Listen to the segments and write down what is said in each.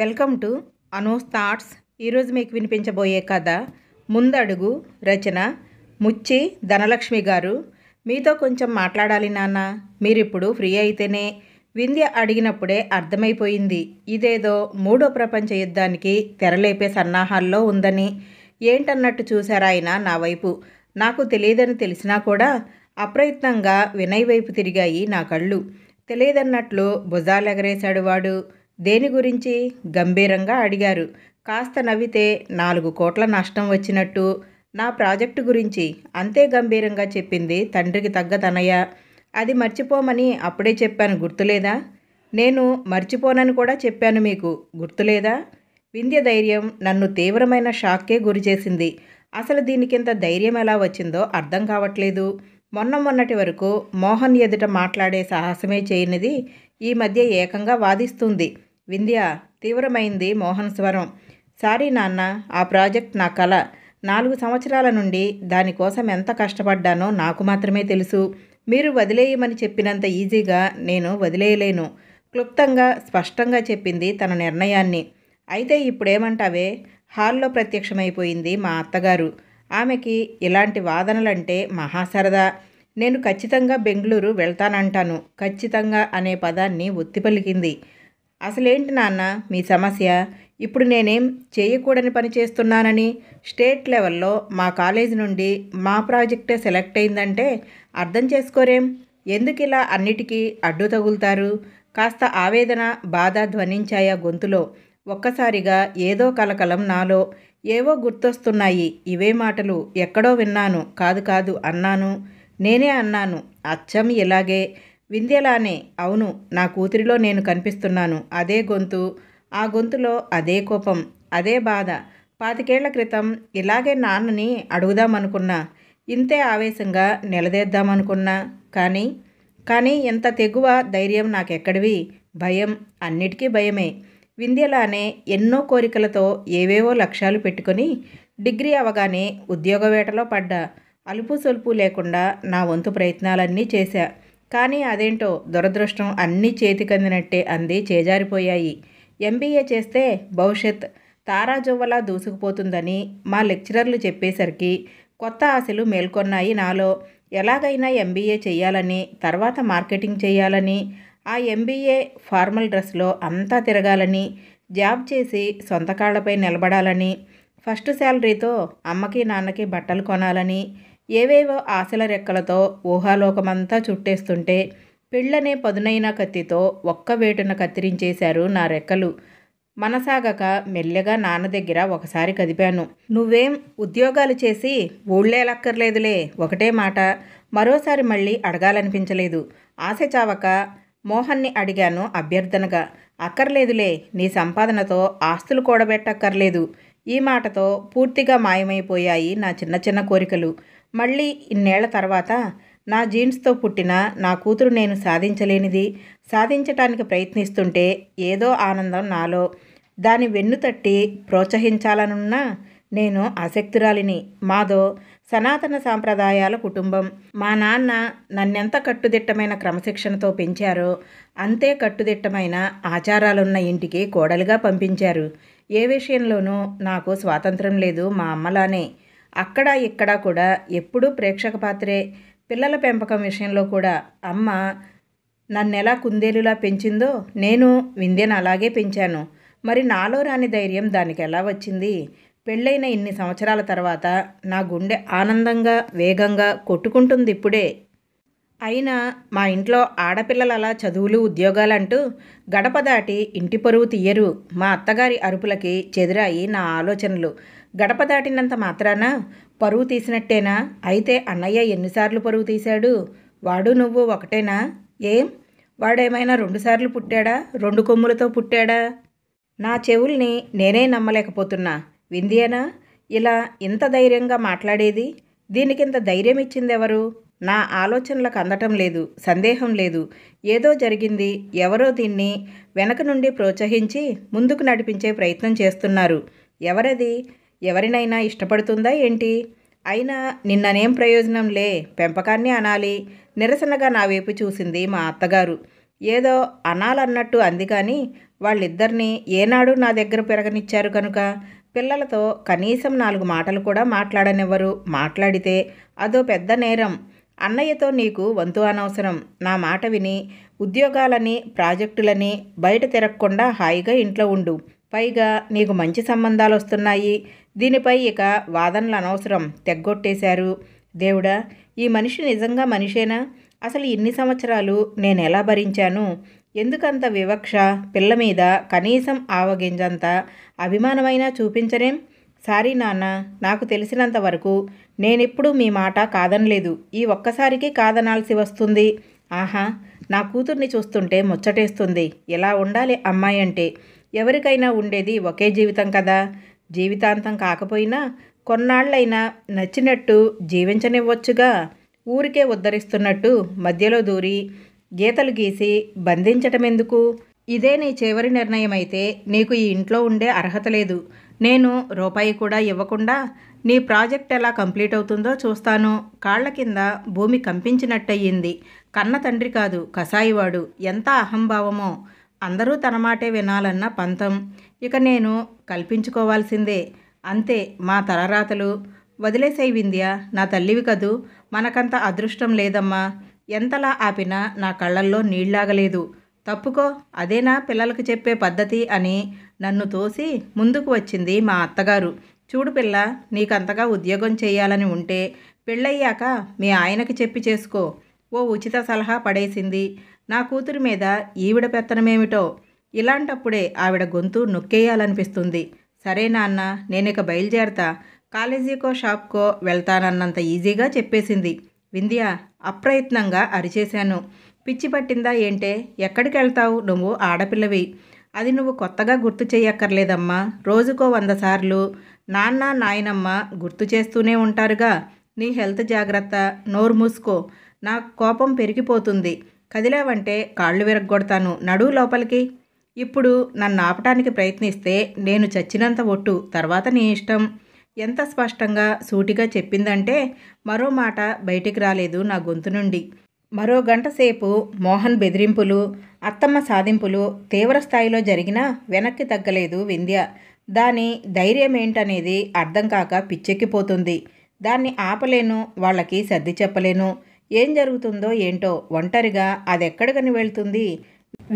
welcome to Anu's thoughts ఈరోజు మీకు వినిపించబోయే కథ ముందడుగు రచన ముచ్చి ధనలక్ష్మి గారు మీతో కొంచెం మాట్లాడాలి నాన్న మీరిప్పుడు ఫ్రీ అయితేనే వింధ్య అడిగినప్పుడే అర్థమైపోయింది ఇదేదో మూడో ప్రపంచ యుద్ధానికి తెరలేపే సన్నాహాల్లో ఉందని ఏంటన్నట్టు చూశారాయన నా వైపు నాకు తెలియదని తెలిసినా కూడా అప్రయత్నంగా వినయ్ వైపు తిరిగాయి నా కళ్ళు తెలియదన్నట్లు భుజాలు ఎగరేశాడు వాడు దేని గురించి గంభీరంగా అడిగారు కాస్త నవ్వితే నాలుగు కోట్ల నష్టం వచ్చినట్టు నా ప్రాజెక్టు గురించి అంతే గంభీరంగా చెప్పింది తండ్రికి తగ్గ అది మర్చిపోమని అప్పుడే చెప్పాను గుర్తులేదా నేను మర్చిపోనని కూడా చెప్పాను మీకు గుర్తులేదా వింధ్య ధైర్యం నన్ను తీవ్రమైన షాక్కే గురిచేసింది అసలు దీనికింత ధైర్యం ఎలా వచ్చిందో అర్థం కావట్లేదు మొన్న మొన్నటి వరకు మోహన్ ఎదుట మాట్లాడే సాహసమే చేయనిది ఈ మధ్య ఏకంగా వాదిస్తుంది వింధ్య తీవ్రమైంది మోహన్ స్వరం సారీ నాన్న ఆ ప్రాజెక్ట్ నా కళ నాలుగు సంవత్సరాల నుండి దానికోసం ఎంత కష్టపడ్డానో నాకు మాత్రమే తెలుసు మీరు వదిలేయమని చెప్పినంత ఈజీగా నేను వదిలేయలేను క్లుప్తంగా స్పష్టంగా చెప్పింది తన నిర్ణయాన్ని అయితే ఇప్పుడేమంటావే హాల్లో ప్రత్యక్షమైపోయింది మా అత్తగారు ఆమెకి ఇలాంటి వాదనలంటే మహాసరదా నేను ఖచ్చితంగా బెంగళూరు వెళ్తానంటాను ఖచ్చితంగా అనే పదాన్ని ఒత్తి పలికింది అసలేంటి నాన్న మీ సమస్య ఇప్పుడు నేనేం చేయకూడని పని చేస్తున్నానని స్టేట్ లెవెల్లో మా కాలేజీ నుండి మా ప్రాజెక్టే సెలెక్ట్ అయిందంటే అర్థం చేసుకోరేం ఎందుకు ఇలా అన్నిటికీ అడ్డు తగులుతారు కాస్త ఆవేదన బాధ ధ్వనించాయా గొంతులో ఒక్కసారిగా ఏదో కలకలం నాలో ఏవో గుర్తొస్తున్నాయి ఇవే మాటలు ఎక్కడో విన్నాను కాదు కాదు అన్నాను నేనే అన్నాను అచ్చం ఇలాగే వింధ్యలానే అవును నా కూతురిలో నేను కనిపిస్తున్నాను అదే గొంతు ఆ గొంతులో అదే కోపం అదే బాధ పాతికేళ్ల క్రితం ఇలాగే నాన్నని అడుగుదామనుకున్నా ఇంతే ఆవేశంగా నిలదేద్దామనుకున్నా కానీ కానీ ఎంత తెగువ ధైర్యం నాకెక్కడివి భయం అన్నిటికీ భయమే వింధ్యలానే ఎన్నో కోరికలతో ఏవేవో లక్ష్యాలు పెట్టుకొని డిగ్రీ అవగానే ఉద్యోగ వేటలో పడ్డా అలుపు సొలుపు లేకుండా నా వంతు ప్రయత్నాలన్నీ చేశా కానీ అదేంటో దురదృష్టం అన్నీ చేతికందినట్టే అంది చేజారిపోయాయి ఎంబీఏ చేస్తే భవిష్యత్ తారాజువ్వలా దూసుకుపోతుందని మా లెక్చరర్లు చెప్పేసరికి కొత్త ఆశలు మేల్కొన్నాయి నాలో ఎలాగైనా ఎంబీఏ చేయాలని తర్వాత మార్కెటింగ్ చేయాలని ఆ ఎంబీఏ ఫార్మల్ డ్రెస్లో అంతా తిరగాలని జాబ్ చేసి సొంత కాళ్లపై నిలబడాలని ఫస్ట్ శాలరీతో అమ్మకి నాన్నకి బట్టలు కొనాలని ఏవేవో ఆశల రెక్కలతో ఊహాలోకమంతా చుట్టేస్తుంటే పిళ్ళనే పదునైన కత్తితో ఒక్క వేటున కత్తిరించేశారు నా రెక్కలు మనసాగక మెల్లగా నాన్న దగ్గర ఒకసారి కదిపాను నువ్వేం ఉద్యోగాలు చేసి ఊళ్ళేలక్కర్లేదులే ఒకటే మాట మరోసారి మళ్ళీ అడగాలనిపించలేదు ఆశ చావక మోహన్ని అడిగాను అభ్యర్థనగా అక్కర్లేదులే నీ సంపాదనతో ఆస్తులు కూడబెట్టక్కర్లేదు ఈ మాటతో పూర్తిగా మాయమైపోయాయి నా చిన్న చిన్న కోరికలు మళ్ళీ ఇన్నేళ్ల తర్వాత నా జీన్స్తో పుట్టిన నా కూతురు నేను సాధించలేనిది సాధించటానికి ప్రయత్నిస్తుంటే ఏదో ఆనందం నాలో దాని వెన్ను తట్టి ప్రోత్సహించాలనున్నా నేను ఆసక్తురాలిని మాదో సనాతన సాంప్రదాయాల కుటుంబం మా నాన్న నన్నెంత కట్టుదిట్టమైన క్రమశిక్షణతో పెంచారో అంతే కట్టుదిట్టమైన ఆచారాలున్న ఇంటికి కోడలుగా పంపించారు ఏ విషయంలోనూ నాకు స్వాతంత్రం లేదు మా అమ్మలానే అక్కడ ఇక్కడ కూడా ఎప్పుడూ ప్రేక్షక పాత్రే పిల్లల పెంపకం విషయంలో కూడా అమ్మ నన్ను ఎలా కుందేలులా పెంచిందో నేను విందేను అలాగే పెంచాను మరి నాలో రాని ధైర్యం దానికి ఎలా వచ్చింది పెళ్ళైన ఇన్ని సంవత్సరాల తర్వాత నా గుండె ఆనందంగా వేగంగా కొట్టుకుంటుంది ఇప్పుడే అయినా మా ఇంట్లో ఆడపిల్లల అలా చదువులు ఉద్యోగాలంటూ గడప దాటి ఇంటి పరువు తీయరు మా అత్తగారి అరుపులకి చెదిరాయి నా ఆలోచనలు గడప దాటినంత మాత్రాన పరువు తీసినట్టేనా అయితే అన్నయ్య ఎన్నిసార్లు పరువు తీశాడు వాడు నువ్వు ఒకటేనా ఏం వాడేమైనా రెండుసార్లు పుట్టాడా రెండు కొమ్ములతో పుట్టాడా నా చెవుల్ని నేనే నమ్మలేకపోతున్నా వింధ్యనా ఇలా ఇంత ధైర్యంగా మాట్లాడేది దీనికింత ధైర్యం ఇచ్చిందెవరు నా ఆలోచనలకు అందటం లేదు సందేహం లేదు ఏదో జరిగింది ఎవరో దీన్ని వెనక నుండి ప్రోత్సహించి ముందుకు నడిపించే ప్రయత్నం చేస్తున్నారు ఎవరది ఎవరినైనా ఇష్టపడుతుందా ఏంటి అయినా నిన్ననేం ప్రయోజనం లే పెంపకాన్ని అనాలి నిరసనగా నా వైపు చూసింది మా అత్తగారు ఏదో అనాలన్నట్టు అంది కానీ వాళ్ళిద్దరినీ ఏనాడు నా దగ్గర పెరగనిచ్చారు కనుక పిల్లలతో కనీసం నాలుగు మాటలు కూడా మాట్లాడనివ్వరు మాట్లాడితే అదో పెద్ద నేరం అన్నయ్యతో నీకు వంతు అనవసరం నా మాట విని ఉద్యోగాలని ప్రాజెక్టులని బయట తిరగకుండా హాయిగా ఇంట్లో ఉండు పైగా నీకు మంచి సంబంధాలు వస్తున్నాయి దీనిపై ఇక వాదనలు అనవసరం తెగ్గొట్టేశారు దేవుడా ఈ మనిషి నిజంగా మనిషేనా అసలు ఇన్ని సంవత్సరాలు నేను ఎలా భరించాను ఎందుకంత వివక్ష పిల్ల మీద కనీసం ఆవగింజంత అభిమానమైనా చూపించరేం సారీ నాన్న నాకు తెలిసినంత వరకు నేనెప్పుడు మీ మాట కాదనలేదు ఈ ఒక్కసారికి కాదనాల్సి వస్తుంది ఆహా నా కూతుర్ని చూస్తుంటే ముచ్చటేస్తుంది ఇలా ఉండాలి అమ్మాయి అంటే ఎవరికైనా ఉండేది ఒకే జీవితం కదా జీవితాంతం కాకపోయినా కొన్నాళ్ళైనా నచ్చినట్టు జీవించనివ్వచ్చుగా ఊరికే ఉద్ధరిస్తున్నట్టు మధ్యలో దూరి గీతలు గీసి బంధించటమెందుకు ఇదే నీ చివరి నిర్ణయం అయితే నీకు ఈ ఇంట్లో ఉండే అర్హత లేదు నేను రూపాయి కూడా ఇవ్వకుండా నీ ప్రాజెక్ట్ ఎలా కంప్లీట్ అవుతుందో చూస్తాను కాళ్ల కింద భూమి కంపించినట్టయింది కన్న తండ్రి కాదు కసాయివాడు ఎంత అహంభావమో అందరూ తన మాటే వినాలన్న పంతం ఇక నేను కల్పించుకోవాల్సిందే అంతే మా తలరాతలు వదిలేసే వింధ్య నా తల్లివి కదూ మనకంత అదృష్టం లేదమ్మా ఎంతలా ఆపినా నా కళ్ళల్లో నీళ్లాగలేదు తప్పుకో అదేనా పిల్లలకు చెప్పే పద్ధతి అని నన్ను తోసి ముందుకు వచ్చింది మా అత్తగారు చూడు పిల్ల నీకంతగా ఉద్యోగం చేయాలని ఉంటే పెళ్ళయ్యాక మీ ఆయనకి చెప్పి చేసుకో ఓ ఉచిత సలహా పడేసింది నా కూతురి మీద ఈవిడ పెత్తనమేమిటో ఇలాంటప్పుడే ఆవిడ గొంతు నొక్కేయాలనిపిస్తుంది సరే నాన్న నేనిక బయలుదేరతా కాలేజీకో షాప్కో వెళ్తానన్నంత ఈజీగా చెప్పేసింది విందియా అప్రయత్నంగా అరిచేశాను పిచ్చి పట్టిందా ఏంటే ఎక్కడికి వెళ్తావు నువ్వు ఆడపిల్లవి అది నువ్వు కొత్తగా గుర్తు చేయక్కర్లేదమ్మా రోజుకో వంద సార్లు నాన్న నాయనమ్మ గుర్తు చేస్తూనే ఉంటారుగా నీ హెల్త్ జాగ్రత్త నోరు మూసుకో నా కోపం పెరిగిపోతుంది కదిలావంటే కాళ్ళు విరగ్గొడతాను నడువు లోపలికి ఇప్పుడు నన్ను ఆపటానికి ప్రయత్నిస్తే నేను చచ్చినంత ఒట్టు తర్వాత నీ ఇష్టం ఎంత స్పష్టంగా సూటిగా చెప్పిందంటే మరో మాట బయటికి రాలేదు నా గొంతు నుండి మరో గంట సేపు మోహన్ బెదిరింపులు అత్తమ్మ సాధింపులు తీవ్రస్థాయిలో జరిగినా వెనక్కి తగ్గలేదు వింధ్య దాని ధైర్యం ఏంటనేది అర్థం కాక పిచ్చెక్కిపోతుంది దాన్ని ఆపలేను వాళ్ళకి సర్ది చెప్పలేను ఏం జరుగుతుందో ఏంటో ఒంటరిగా అదెక్కడికని వెళ్తుంది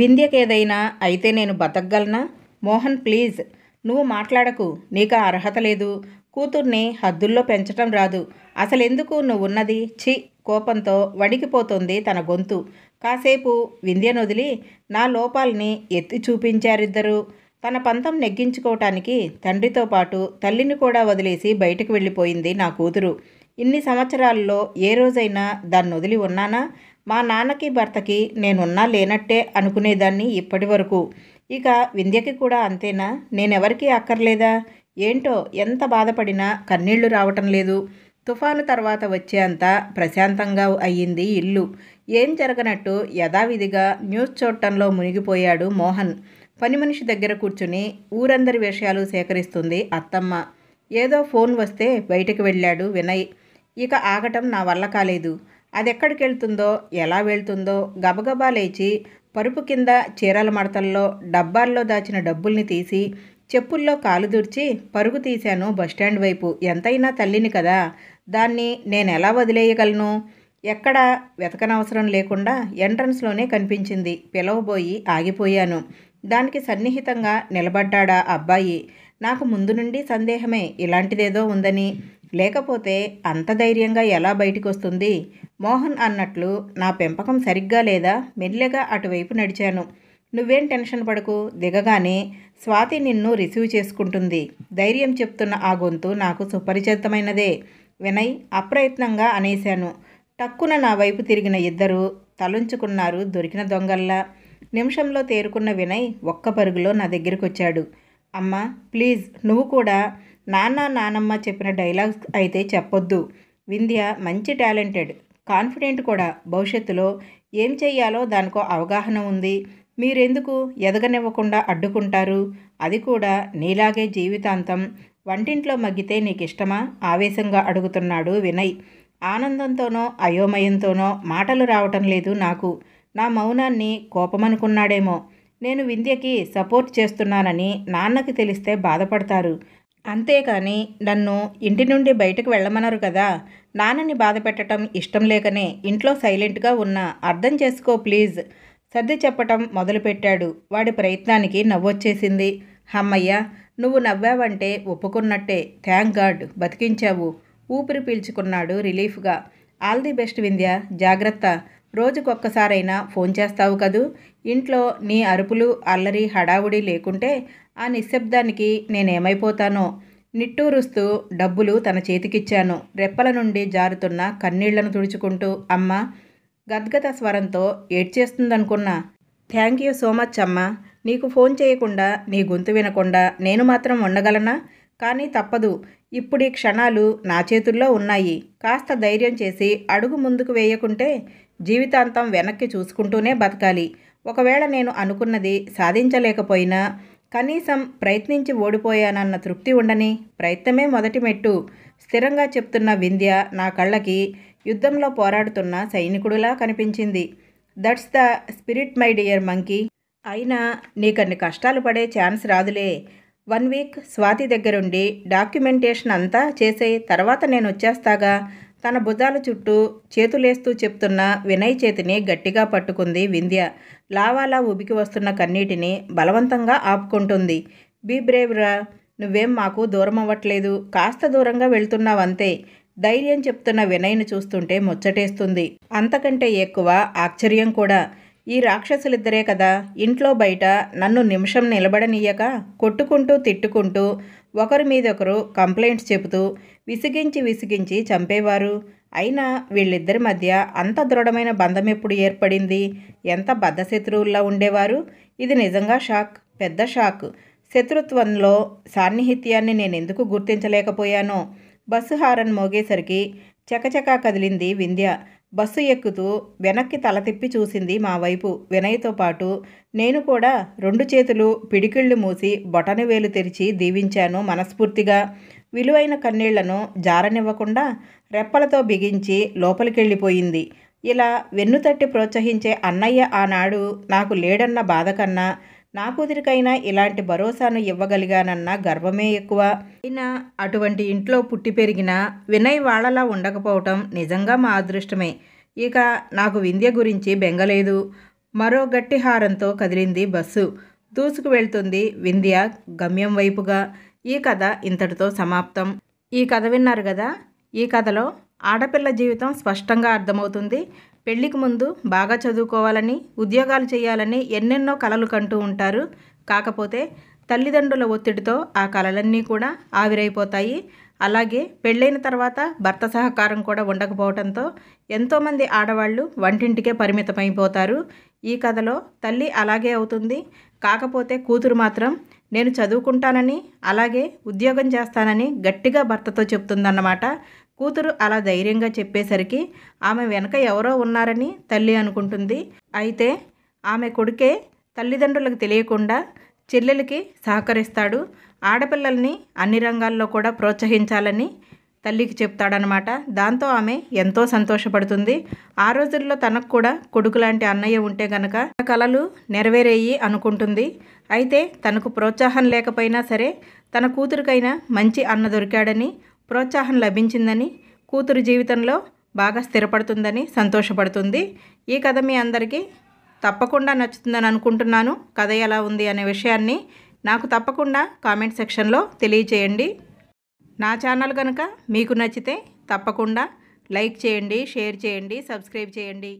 వింధ్యకేదైనా అయితే నేను బతకగలనా మోహన్ ప్లీజ్ నువ్వు మాట్లాడకు నీకు అర్హత లేదు కూతుర్ని హద్దుల్లో పెంచటం రాదు అసలెందుకు నువ్వున్నది ఛీ కోపంతో వణికిపోతుంది తన గొంతు కాసేపు వదిలి నా లోపాల్ని ఎత్తి చూపించారిద్దరూ తన పంతం నెగ్గించుకోవటానికి తండ్రితో పాటు తల్లిని కూడా వదిలేసి బయటకు వెళ్ళిపోయింది నా కూతురు ఇన్ని సంవత్సరాల్లో ఏ రోజైనా దాన్ని వదిలి ఉన్నానా మా నాన్నకి భర్తకి నేనున్నా లేనట్టే అనుకునేదాన్ని ఇప్పటి వరకు ఇక వింధ్యకి కూడా అంతేనా నేనెవరికీ అక్కర్లేదా ఏంటో ఎంత బాధపడినా కన్నీళ్లు రావటం లేదు తుఫాను తర్వాత వచ్చేంత ప్రశాంతంగా అయ్యింది ఇల్లు ఏం జరగనట్టు యథావిధిగా న్యూస్ చూడటంలో మునిగిపోయాడు మోహన్ పని మనిషి దగ్గర కూర్చుని ఊరందరి విషయాలు సేకరిస్తుంది అత్తమ్మ ఏదో ఫోన్ వస్తే బయటకు వెళ్ళాడు వినయ్ ఇక ఆగటం నా వల్ల కాలేదు అది ఎక్కడికి వెళ్తుందో ఎలా వెళ్తుందో గబగబా లేచి పరుపు కింద చీరల మడతల్లో డబ్బాల్లో దాచిన డబ్బుల్ని తీసి చెప్పుల్లో కాలు దూర్చి పరుగు తీశాను బస్టాండ్ వైపు ఎంతైనా తల్లిని కదా దాన్ని నేను ఎలా వదిలేయగలను ఎక్కడ వెతకనవసరం లేకుండా ఎంట్రన్స్లోనే కనిపించింది పిలవబోయి ఆగిపోయాను దానికి సన్నిహితంగా నిలబడ్డాడా అబ్బాయి నాకు ముందు నుండి సందేహమే ఇలాంటిదేదో ఉందని లేకపోతే అంత ధైర్యంగా ఎలా బయటికి వస్తుంది మోహన్ అన్నట్లు నా పెంపకం సరిగ్గా లేదా మెల్లగా అటువైపు నడిచాను నువ్వేం టెన్షన్ పడకు దిగగానే స్వాతి నిన్ను రిసీవ్ చేసుకుంటుంది ధైర్యం చెప్తున్న ఆ గొంతు నాకు సుపరిచితమైనదే వినయ్ అప్రయత్నంగా అనేశాను టక్కున నా వైపు తిరిగిన ఇద్దరు తలుంచుకున్నారు దొరికిన దొంగల్లా నిమిషంలో తేరుకున్న వినయ్ ఒక్క పరుగులో నా దగ్గరికి వచ్చాడు అమ్మ ప్లీజ్ నువ్వు కూడా నాన్న నానమ్మ చెప్పిన డైలాగ్స్ అయితే చెప్పొద్దు వింధ్య మంచి టాలెంటెడ్ కాన్ఫిడెంట్ కూడా భవిష్యత్తులో ఏం చెయ్యాలో దానికో అవగాహన ఉంది మీరెందుకు ఎదగనివ్వకుండా అడ్డుకుంటారు అది కూడా నీలాగే జీవితాంతం వంటింట్లో మగ్గితే నీకు ఇష్టమా ఆవేశంగా అడుగుతున్నాడు వినయ్ ఆనందంతోనో అయోమయంతోనో మాటలు రావటం లేదు నాకు నా మౌనాన్ని కోపమనుకున్నాడేమో నేను వింధ్యకి సపోర్ట్ చేస్తున్నానని నాన్నకి తెలిస్తే బాధపడతారు అంతేకాని నన్ను ఇంటి నుండి బయటకు వెళ్ళమన్నారు కదా నాన్నని బాధ పెట్టడం ఇష్టం లేకనే ఇంట్లో సైలెంట్గా ఉన్న అర్థం చేసుకో ప్లీజ్ సర్ది చెప్పటం మొదలుపెట్టాడు వాడి ప్రయత్నానికి నవ్వొచ్చేసింది హమ్మయ్య నువ్వు నవ్వావంటే ఒప్పుకున్నట్టే థ్యాంక్ గాడ్ బతికించావు ఊపిరి పీల్చుకున్నాడు రిలీఫ్గా ఆల్ ది బెస్ట్ వింధ్య జాగ్రత్త రోజుకొక్కసారైనా ఫోన్ చేస్తావు కదూ ఇంట్లో నీ అరుపులు అల్లరి హడావుడి లేకుంటే ఆ నిశ్శబ్దానికి నేనేమైపోతానో నిట్టూరుస్తూ డబ్బులు తన చేతికిచ్చాను రెప్పల నుండి జారుతున్న కన్నీళ్లను తుడుచుకుంటూ అమ్మ గద్గద స్వరంతో ఏడ్చేస్తుందనుకున్నా థ్యాంక్ యూ సో మచ్ అమ్మ నీకు ఫోన్ చేయకుండా నీ గొంతు వినకుండా నేను మాత్రం ఉండగలనా కానీ తప్పదు ఇప్పుడు ఈ క్షణాలు నా చేతుల్లో ఉన్నాయి కాస్త ధైర్యం చేసి అడుగు ముందుకు వేయకుంటే జీవితాంతం వెనక్కి చూసుకుంటూనే బతకాలి ఒకవేళ నేను అనుకున్నది సాధించలేకపోయినా కనీసం ప్రయత్నించి ఓడిపోయానన్న తృప్తి ఉండని ప్రయత్నమే మొదటి మెట్టు స్థిరంగా చెప్తున్న వింధ్య నా కళ్ళకి యుద్ధంలో పోరాడుతున్న సైనికుడులా కనిపించింది that's the spirit my dear monkey అయినా నీకన్ని కష్టాలు పడే ఛాన్స్ రాదులే వన్ వీక్ స్వాతి దగ్గరుండి డాక్యుమెంటేషన్ అంతా చేసే తర్వాత నేను వచ్చేస్తాగా తన భుజాల చుట్టూ చేతులేస్తూ చెప్తున్న వినయ్ చేతిని గట్టిగా పట్టుకుంది వింధ్య లావాలా ఉబికి వస్తున్న కన్నీటిని బలవంతంగా ఆపుకుంటుంది బీ బ్రేవ్రా నువ్వేం మాకు దూరం అవ్వట్లేదు కాస్త దూరంగా వెళ్తున్నావంతే ధైర్యం చెప్తున్న వినయ్ను చూస్తుంటే ముచ్చటేస్తుంది అంతకంటే ఎక్కువ ఆశ్చర్యం కూడా ఈ రాక్షసులిద్దరే కదా ఇంట్లో బయట నన్ను నిమిషం నిలబడనీయక కొట్టుకుంటూ తిట్టుకుంటూ ఒకరి మీదొకరు కంప్లైంట్స్ చెబుతూ విసిగించి విసిగించి చంపేవారు అయినా వీళ్ళిద్దరి మధ్య అంత దృఢమైన బంధం ఎప్పుడు ఏర్పడింది ఎంత శత్రువుల్లో ఉండేవారు ఇది నిజంగా షాక్ పెద్ద షాక్ శత్రుత్వంలో సాన్నిహిత్యాన్ని నేను ఎందుకు గుర్తించలేకపోయానో బస్సు హారన్ మోగేసరికి చకచకా కదిలింది వింధ్య బస్సు ఎక్కుతూ వెనక్కి తల తిప్పి చూసింది మా వైపు వినయ్తో పాటు నేను కూడా రెండు చేతులు పిడికిళ్ళు మూసి బొటనవేలు తెరిచి దీవించాను మనస్ఫూర్తిగా విలువైన కన్నీళ్లను జారనివ్వకుండా రెప్పలతో బిగించి లోపలికెళ్ళిపోయింది ఇలా వెన్నుతట్టి ప్రోత్సహించే అన్నయ్య ఆనాడు నాకు లేడన్న బాధ కన్నా నా కూతురికైనా ఇలాంటి భరోసాను ఇవ్వగలిగానన్న గర్వమే ఎక్కువ అయినా అటువంటి ఇంట్లో పుట్టి పెరిగిన వినయ్ వాళ్ళలా ఉండకపోవటం నిజంగా మా అదృష్టమే ఇక నాకు వింధ్య గురించి బెంగలేదు మరో గట్టి హారంతో కదిలింది బస్సు దూసుకు వెళ్తుంది వింధ్య గమ్యం వైపుగా ఈ కథ ఇంతటితో సమాప్తం ఈ కథ విన్నారు కదా ఈ కథలో ఆడపిల్ల జీవితం స్పష్టంగా అర్థమవుతుంది పెళ్లికి ముందు బాగా చదువుకోవాలని ఉద్యోగాలు చేయాలని ఎన్నెన్నో కలలు కంటూ ఉంటారు కాకపోతే తల్లిదండ్రుల ఒత్తిడితో ఆ కళలన్నీ కూడా ఆవిరైపోతాయి అలాగే పెళ్ళైన తర్వాత భర్త సహకారం కూడా ఉండకపోవడంతో ఎంతోమంది ఆడవాళ్ళు వంటింటికే పరిమితమైపోతారు ఈ కథలో తల్లి అలాగే అవుతుంది కాకపోతే కూతురు మాత్రం నేను చదువుకుంటానని అలాగే ఉద్యోగం చేస్తానని గట్టిగా భర్తతో చెప్తుందన్నమాట కూతురు అలా ధైర్యంగా చెప్పేసరికి ఆమె వెనక ఎవరో ఉన్నారని తల్లి అనుకుంటుంది అయితే ఆమె కొడుకే తల్లిదండ్రులకు తెలియకుండా చెల్లెలకి సహకరిస్తాడు ఆడపిల్లల్ని అన్ని రంగాల్లో కూడా ప్రోత్సహించాలని తల్లికి చెప్తాడనమాట దాంతో ఆమె ఎంతో సంతోషపడుతుంది ఆ రోజుల్లో తనకు కూడా కొడుకు లాంటి అన్నయ్య ఉంటే గనక కలలు నెరవేరేయి అనుకుంటుంది అయితే తనకు ప్రోత్సాహం లేకపోయినా సరే తన కూతురికైనా మంచి అన్న దొరికాడని ప్రోత్సాహం లభించిందని కూతురు జీవితంలో బాగా స్థిరపడుతుందని సంతోషపడుతుంది ఈ కథ మీ అందరికీ తప్పకుండా నచ్చుతుందని అనుకుంటున్నాను కథ ఎలా ఉంది అనే విషయాన్ని నాకు తప్పకుండా కామెంట్ సెక్షన్లో తెలియచేయండి నా ఛానల్ కనుక మీకు నచ్చితే తప్పకుండా లైక్ చేయండి షేర్ చేయండి సబ్స్క్రైబ్ చేయండి